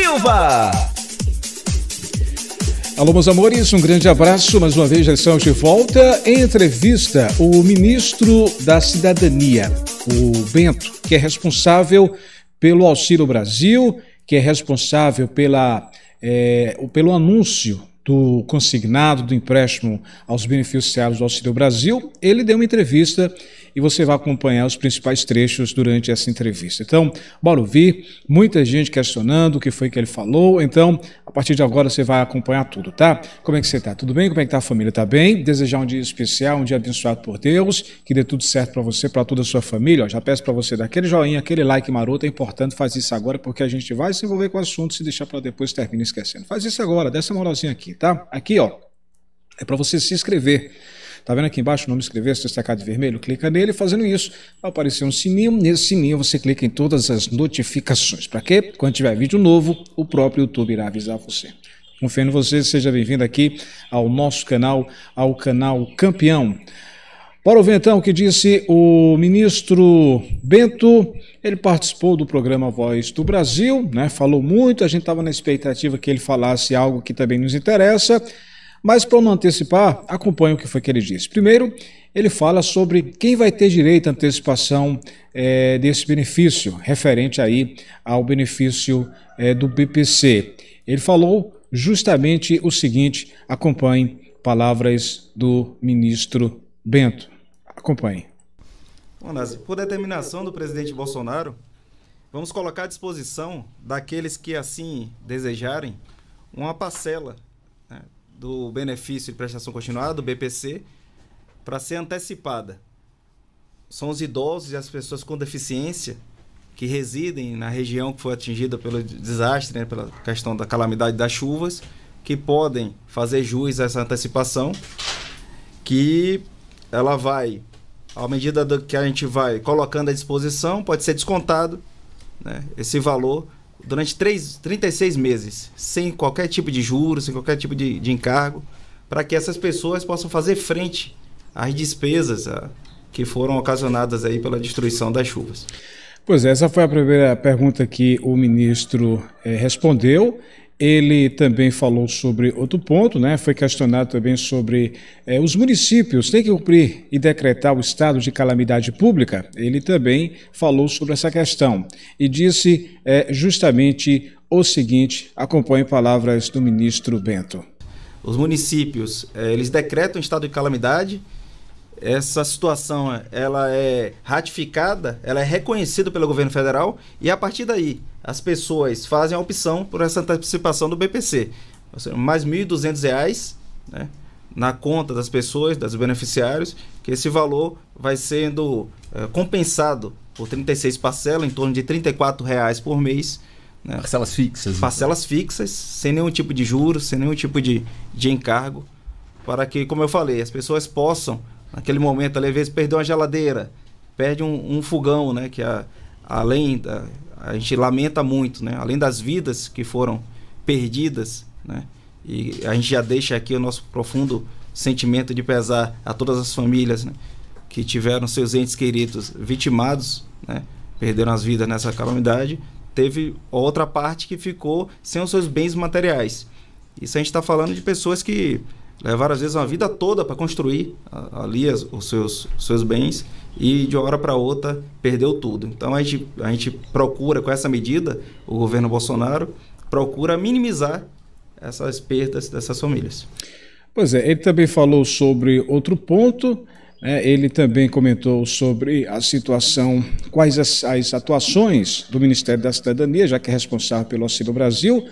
Silva. Alô, meus amores, um grande abraço. Mais uma vez, já estamos de volta. Em entrevista, o ministro da Cidadania, o Bento, que é responsável pelo Auxílio Brasil, que é responsável pela, é, pelo anúncio do consignado, do empréstimo aos beneficiários do Auxílio Brasil, ele deu uma entrevista e você vai acompanhar os principais trechos durante essa entrevista. Então, bora ouvir, muita gente questionando o que foi que ele falou, então, a partir de agora você vai acompanhar tudo, tá? Como é que você tá? Tudo bem? Como é que tá a família? Tá bem? Desejar um dia especial, um dia abençoado por Deus, que dê tudo certo para você, para toda a sua família. Ó, já peço para você dar aquele joinha, aquele like maroto, é importante fazer isso agora, porque a gente vai se envolver com o assunto se deixar para depois termina esquecendo. Faz isso agora, dessa moralzinha aqui tá? Aqui, ó, é para você se inscrever. Tá vendo aqui embaixo o nome inscrever, se destacar de vermelho? Clica nele. Fazendo isso, vai aparecer um sininho. Nesse sininho você clica em todas as notificações. Para quê? Quando tiver vídeo novo, o próprio YouTube irá avisar você. Confio em você, seja bem-vindo aqui ao nosso canal, ao canal Campeão. Para então o Ventão, que disse o ministro Bento, ele participou do programa Voz do Brasil, né? falou muito, a gente estava na expectativa que ele falasse algo que também nos interessa, mas para não antecipar, acompanhe o que foi que ele disse. Primeiro, ele fala sobre quem vai ter direito à antecipação é, desse benefício, referente aí ao benefício é, do BPC. Ele falou justamente o seguinte, acompanhe palavras do ministro Bento, acompanhe. Bom, Nazi, por determinação do presidente Bolsonaro, vamos colocar à disposição daqueles que assim desejarem uma parcela né, do benefício de prestação continuada, do BPC, para ser antecipada. São os idosos e as pessoas com deficiência que residem na região que foi atingida pelo desastre, né, pela questão da calamidade das chuvas, que podem fazer jus a essa antecipação, que ela vai, à medida do que a gente vai colocando à disposição, pode ser descontado né, esse valor durante 3, 36 meses, sem qualquer tipo de juros, sem qualquer tipo de, de encargo, para que essas pessoas possam fazer frente às despesas a, ah, que foram ocasionadas aí pela destruição das chuvas. Pois é, essa foi a primeira pergunta que o ministro eh, respondeu. Ele também falou sobre outro ponto, né? foi questionado também sobre é, os municípios têm que cumprir e decretar o estado de calamidade pública. Ele também falou sobre essa questão e disse é, justamente o seguinte: acompanhe palavras do ministro Bento. Os municípios, é, eles decretam estado de calamidade. Essa situação, ela é ratificada, ela é reconhecida pelo governo federal e a partir daí as pessoas fazem a opção por essa antecipação do BPC. Ou seja, mais R$ 1.200 né, na conta das pessoas, dos beneficiários, que esse valor vai sendo é, compensado por 36 parcelas, em torno de R$ 34,00 por mês. Né? Parcelas fixas. Né? Parcelas então. fixas, sem nenhum tipo de juros, sem nenhum tipo de, de encargo, para que, como eu falei, as pessoas possam, naquele momento, ali, às vezes, perder uma geladeira, perde um, um fogão, né? que é a, além da, a gente lamenta muito, né? Além das vidas que foram perdidas, né? E a gente já deixa aqui o nosso profundo sentimento de pesar a todas as famílias, né? Que tiveram seus entes queridos vitimados, né? Perderam as vidas nessa calamidade. Teve outra parte que ficou sem os seus bens materiais. Isso a gente está falando de pessoas que levaram às vezes uma vida toda para construir ali os seus, seus bens e de uma hora para outra perdeu tudo. Então a gente, a gente procura com essa medida, o governo Bolsonaro procura minimizar essas perdas dessas famílias. Pois é, ele também falou sobre outro ponto, né? ele também comentou sobre a situação, quais as, as atuações do Ministério da Cidadania, já que é responsável pelo Auxílio Brasil,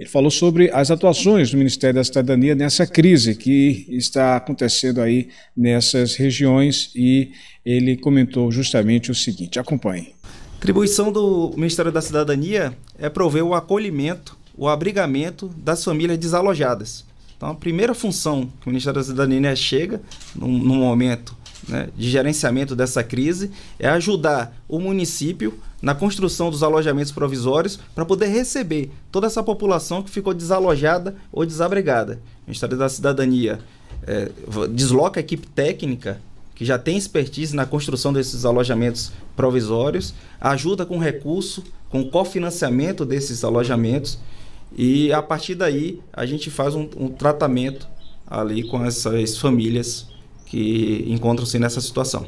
ele falou sobre as atuações do Ministério da Cidadania nessa crise que está acontecendo aí nessas regiões e ele comentou justamente o seguinte: acompanhe. Atribuição do Ministério da Cidadania é prover o acolhimento, o abrigamento das famílias desalojadas então, a primeira função que o Ministério da Cidadania chega no, momento né, de gerenciamento dessa crise é ajudar o município na construção dos alojamentos provisórios para poder receber toda essa população que ficou desalojada ou desabrigada. O Ministério da Cidadania é, desloca a equipe técnica que já tem expertise na construção desses alojamentos provisórios, ajuda com recurso, com cofinanciamento desses alojamentos e a partir daí a gente faz um, um tratamento ali com essas famílias que encontram-se nessa situação.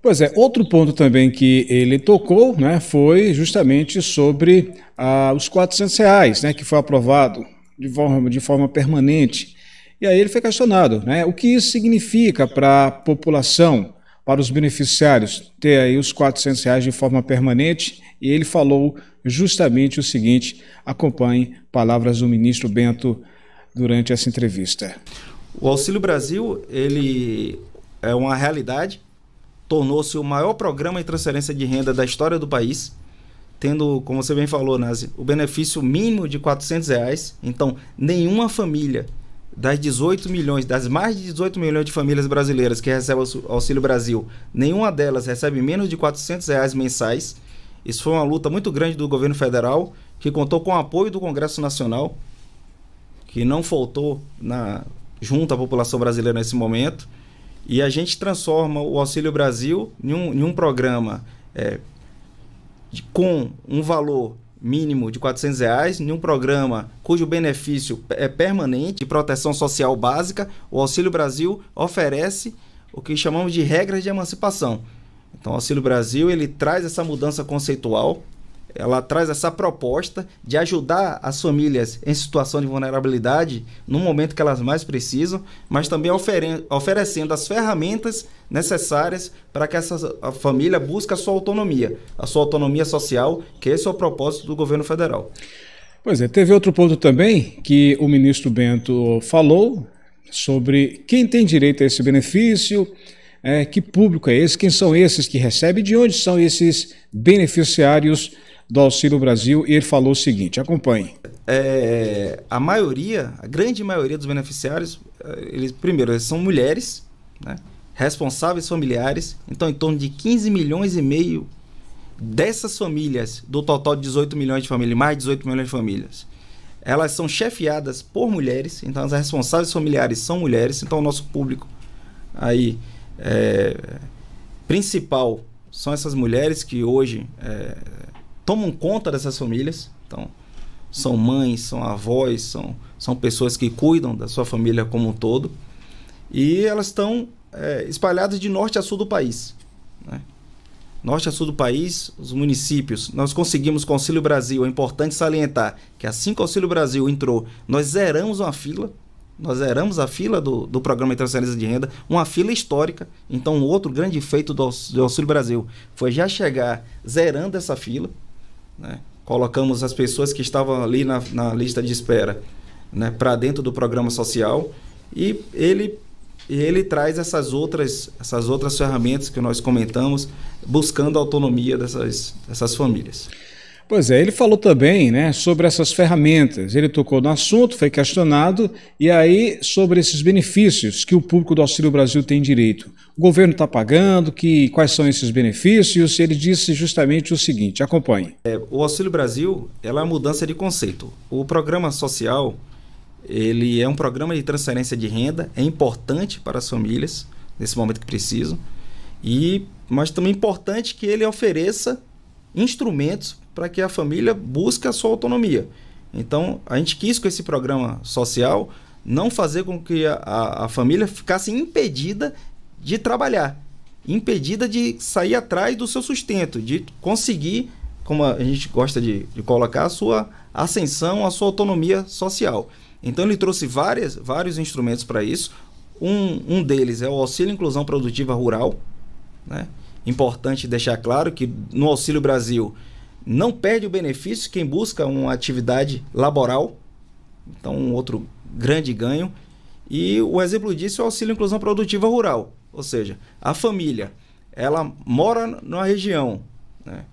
Pois é, outro ponto também que ele tocou né, foi justamente sobre ah, os 400 reais, né, que foi aprovado de forma, de forma permanente. E aí ele foi questionado, né, o que isso significa para a população? para os beneficiários ter aí os 400 reais de forma permanente e ele falou justamente o seguinte, acompanhe palavras do ministro Bento durante essa entrevista. O Auxílio Brasil, ele é uma realidade, tornou-se o maior programa de transferência de renda da história do país, tendo, como você bem falou, Nazi, o benefício mínimo de 400 reais. Então, nenhuma família das 18 milhões, das mais de 18 milhões de famílias brasileiras que recebem o Auxílio Brasil, nenhuma delas recebe menos de 400 reais mensais. Isso foi uma luta muito grande do governo federal, que contou com o apoio do Congresso Nacional, que não faltou na, junto à população brasileira nesse momento. E a gente transforma o Auxílio Brasil em um, em um programa é, de, com um valor mínimo de 400 reais em um programa cujo benefício é permanente de proteção social básica, o Auxílio Brasil oferece o que chamamos de regras de emancipação. Então, o Auxílio Brasil ele traz essa mudança conceitual ela traz essa proposta de ajudar as famílias em situação de vulnerabilidade no momento que elas mais precisam, mas também ofere oferecendo as ferramentas necessárias para que essa família busque a sua autonomia, a sua autonomia social, que esse é o propósito do governo federal. Pois é, teve outro ponto também que o ministro Bento falou sobre quem tem direito a esse benefício, é, que público é esse, quem são esses que recebem, de onde são esses beneficiários do Auxílio Brasil e ele falou o seguinte: acompanhe. É, a maioria, a grande maioria dos beneficiários, eh, eles primeiro eles são mulheres, né, responsáveis familiares, então em torno de 15 milhões e meio dessas famílias, do total de 18 milhões de famílias, mais de 18 milhões de famílias, elas são chefiadas por mulheres, então as responsáveis familiares são mulheres, então o nosso público aí é, principal são essas mulheres que hoje é, tomam conta dessas famílias. Então, são mães, são avós, são, são pessoas que cuidam da sua família como um todo. E elas estão é, espalhadas de norte a sul do país. Né? Norte a sul do país, os municípios. Nós conseguimos com o Auxílio Brasil, é importante salientar que assim que o Auxílio Brasil entrou, nós zeramos uma fila. Nós zeramos a fila do, do Programa Internacionalista de Renda, uma fila histórica. Então, outro grande feito do, do Auxílio Brasil foi já chegar zerando essa fila. Né? Colocamos as pessoas que estavam ali na, na lista de espera né, para dentro do programa social e ele, ele traz essas outras, essas outras ferramentas que nós comentamos, buscando a autonomia dessas, dessas famílias. Pois é, ele falou também né, sobre essas ferramentas. Ele tocou no assunto, foi questionado, e aí sobre esses benefícios que o público do Auxílio Brasil tem direito. O governo está pagando, que, quais são esses benefícios? Ele disse justamente o seguinte: acompanhe. É, o Auxílio Brasil ela é uma mudança de conceito. O programa social ele é um programa de transferência de renda, é importante para as famílias nesse momento que precisam, e, mas também é importante que ele ofereça instrumentos para que a família busque a sua autonomia. Então, a gente quis com esse programa social não fazer com que a, a, a família ficasse impedida de trabalhar, impedida de sair atrás do seu sustento, de conseguir, como a gente gosta de, de colocar, a sua ascensão, a sua autonomia social. Então, ele trouxe várias, vários instrumentos para isso. Um, um deles é o Auxílio Inclusão Produtiva Rural. Né? Importante deixar claro que no Auxílio Brasil não perde o benefício quem busca uma atividade laboral, então um outro grande ganho. E o exemplo disso é o auxílio inclusão produtiva rural, ou seja, a família ela mora na região, né?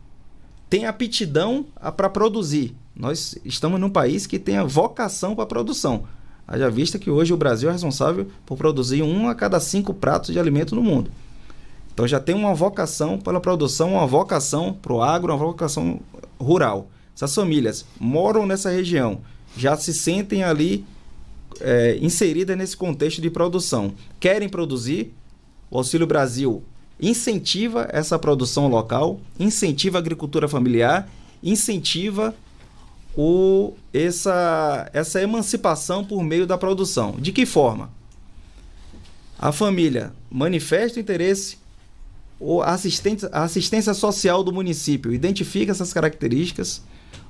tem aptidão para produzir. Nós estamos num país que tem a vocação para a produção. Haja vista que hoje o Brasil é responsável por produzir um a cada cinco pratos de alimento no mundo. Então já tem uma vocação pela produção, uma vocação para o agro, uma vocação rural. Essas famílias moram nessa região, já se sentem ali é, inseridas nesse contexto de produção. Querem produzir? O Auxílio Brasil incentiva essa produção local, incentiva a agricultura familiar, incentiva o, essa, essa emancipação por meio da produção. De que forma? A família manifesta o interesse, o assistente, a assistência social do município identifica essas características,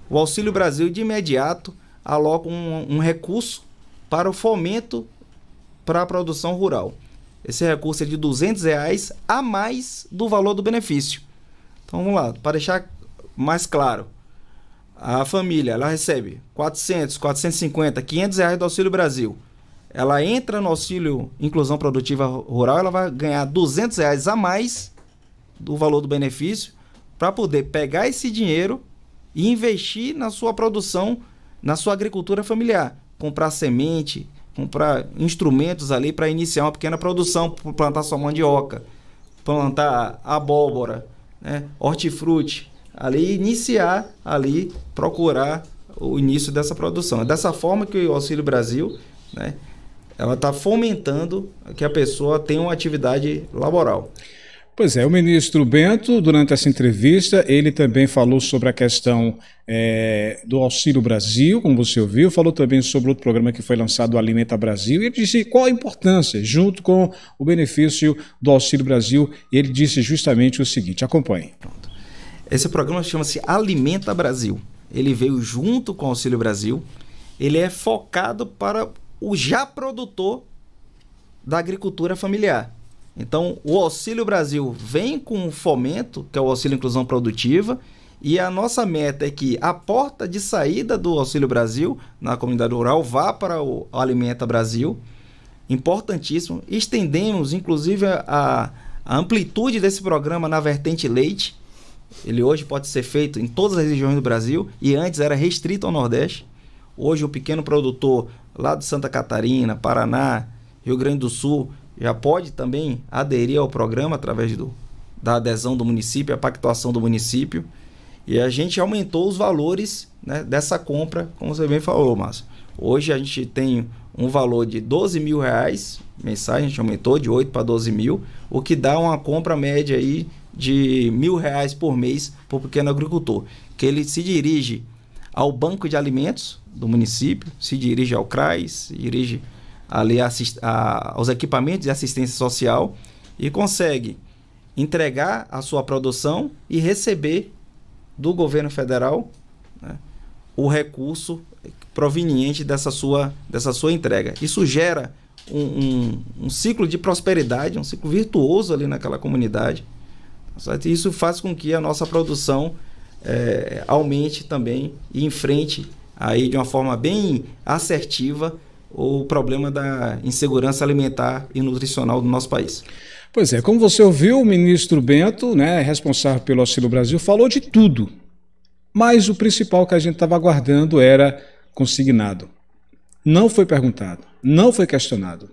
o Auxílio Brasil de imediato aloca um, um recurso para o fomento para a produção rural. Esse recurso é de 200 reais a mais do valor do benefício. Então vamos lá, para deixar mais claro, a família ela recebe 400, 450, 500 reais do Auxílio Brasil. Ela entra no auxílio inclusão produtiva rural, ela vai ganhar 200 reais a mais do valor do benefício para poder pegar esse dinheiro e investir na sua produção, na sua agricultura familiar. Comprar semente, comprar instrumentos ali para iniciar uma pequena produção, plantar sua mandioca, plantar abóbora, né? hortifruti, ali iniciar ali, procurar o início dessa produção. É dessa forma que o Auxílio Brasil, né? Ela está fomentando que a pessoa tenha uma atividade laboral. Pois é, o ministro Bento, durante essa entrevista, ele também falou sobre a questão é, do Auxílio Brasil, como você ouviu, falou também sobre outro programa que foi lançado, o Alimenta Brasil, e ele disse qual a importância, junto com o benefício do Auxílio Brasil, e ele disse justamente o seguinte, acompanhe. Pronto. Esse programa chama-se Alimenta Brasil, ele veio junto com o Auxílio Brasil, ele é focado para o já produtor da agricultura familiar. Então, o Auxílio Brasil vem com o fomento, que é o Auxílio Inclusão Produtiva, e a nossa meta é que a porta de saída do Auxílio Brasil na comunidade rural vá para o Alimenta Brasil. Importantíssimo. Estendemos, inclusive, a, a amplitude desse programa na vertente leite. Ele hoje pode ser feito em todas as regiões do Brasil e antes era restrito ao Nordeste. Hoje, o pequeno produtor lá de Santa Catarina, Paraná, Rio Grande do Sul, já pode também aderir ao programa através do, da adesão do município, a pactuação do município. E a gente aumentou os valores né, dessa compra, como você bem falou, Márcio. Hoje a gente tem um valor de 12 mil reais mensal, a gente aumentou de 8 para 12 mil, o que dá uma compra média aí de mil reais por mês para o pequeno agricultor, que ele se dirige ao banco de alimentos do município, se dirige ao CRAS, se dirige ali a, a, aos equipamentos de assistência social e consegue entregar a sua produção e receber do governo federal né, o recurso proveniente dessa sua, dessa sua entrega. Isso gera um, um, um, ciclo de prosperidade, um ciclo virtuoso ali naquela comunidade. Tá certo? Isso faz com que a nossa produção é, aumente também e enfrente aí de uma forma bem assertiva ou o problema da insegurança alimentar e nutricional do nosso país. Pois é, como você ouviu, o ministro Bento, né, responsável pelo Auxílio Brasil, falou de tudo. Mas o principal que a gente estava aguardando era consignado. Não foi perguntado, não foi questionado.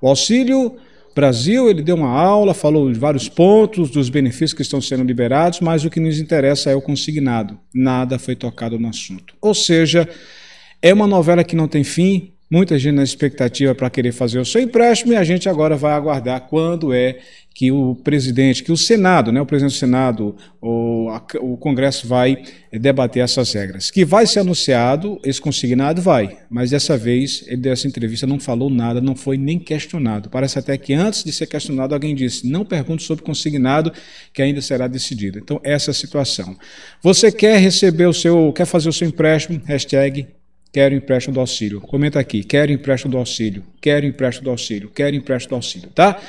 O Auxílio Brasil, ele deu uma aula, falou de vários pontos dos benefícios que estão sendo liberados, mas o que nos interessa é o consignado. Nada foi tocado no assunto. Ou seja, é uma novela que não tem fim, Muita gente na expectativa para querer fazer o seu empréstimo e a gente agora vai aguardar quando é que o presidente, que o Senado, né, o presidente do Senado, o, a, o Congresso vai debater essas regras. Que vai ser anunciado, esse consignado vai, mas dessa vez ele deu essa entrevista, não falou nada, não foi nem questionado. Parece até que antes de ser questionado alguém disse, não pergunte sobre consignado, que ainda será decidido. Então essa é a situação. Você quer receber o seu, quer fazer o seu empréstimo? Hashtag Quero empréstimo do auxílio. Comenta aqui. Quero empréstimo do auxílio. Quero empréstimo do auxílio. Quero empréstimo do auxílio. Tá?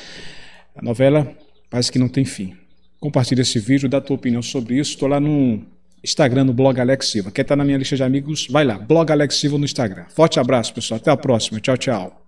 A novela parece que não tem fim. Compartilha esse vídeo, dá tua opinião sobre isso. Estou lá no Instagram, no blog Alex Silva. Quer estar tá na minha lista de amigos? Vai lá, blog Alex Silva no Instagram. Forte abraço, pessoal. Até a próxima. Tchau, tchau.